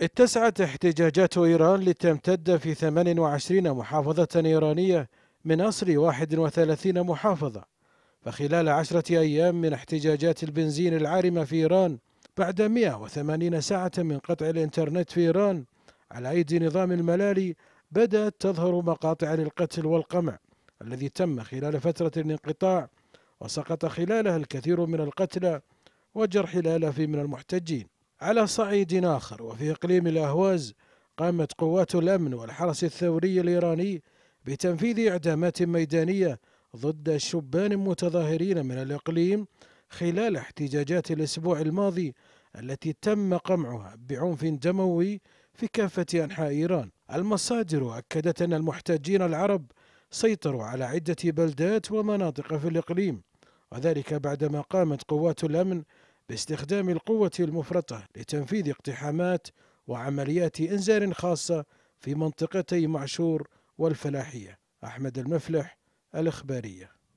اتسعت احتجاجات إيران لتمتد في 28 محافظة إيرانية من أصل 31 محافظة فخلال عشرة أيام من احتجاجات البنزين العارمة في إيران بعد 180 ساعة من قطع الإنترنت في إيران على أيدي نظام الملالي بدأت تظهر مقاطع للقتل والقمع الذي تم خلال فترة الانقطاع وسقط خلالها الكثير من القتلى وجرح الآلاف من المحتجين على صعيد آخر وفي إقليم الأهواز قامت قوات الأمن والحرس الثوري الإيراني بتنفيذ إعدامات ميدانية ضد شبان متظاهرين من الإقليم خلال احتجاجات الأسبوع الماضي التي تم قمعها بعنف دموي في كافة أنحاء إيران المصادر أكدت أن المحتجين العرب سيطروا على عدة بلدات ومناطق في الإقليم وذلك بعدما قامت قوات الأمن باستخدام القوة المفرطة لتنفيذ اقتحامات وعمليات إنزال خاصة في منطقتي معشور والفلاحية أحمد المفلح الإخبارية